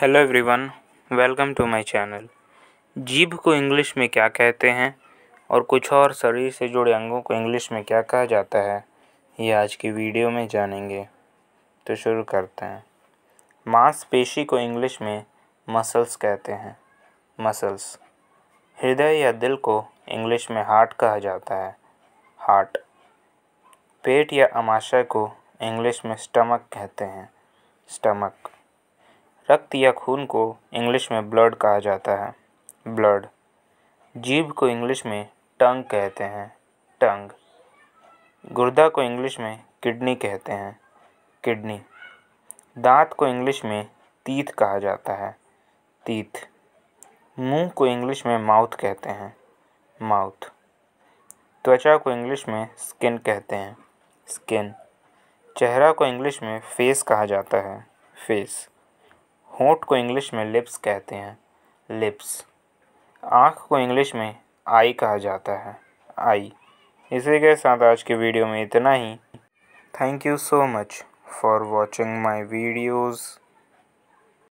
hello everyone welcome to my channel जीभ को English में क्या कहते हैं और कुछ और शरीर से जुड़े अंगों को इंग्लिश में क्या कहा जाता है ये आज की वीडियो में जानेंगे तो शुरू करते हैं मांसपेशी को इंग्लिश में मसल्स कहते हैं मसल्स हृदय या दिल को इंग्लिश में हार्ट कहा जाता है हार्ट पेट या अमाशय को इंग्लिश में स्टमक कहते हैं स्टमक रक्त या खून को इंग्लिश में ब्लड कहा जाता है ब्लड जीभ को इंग्लिश में टंग कहते हैं टंग गुर्दा को इंग्लिश में किडनी कहते हैं किडनी दांत को इंग्लिश में तीत कहा जाता है तीत मुंह को इंग्लिश में माउथ कहते हैं माउथ त्वचा को इंग्लिश में स्किन कहते हैं स्किन चेहरा को इंग्लिश में फेस कहा जाता है फेस होंठ को इंग्लिश में लिप्स कहते हैं लिप्स आँख को इंग्लिश में आई कहा जाता है आई इसी के साथ आज के वीडियो में इतना ही thank you so much for watching my videos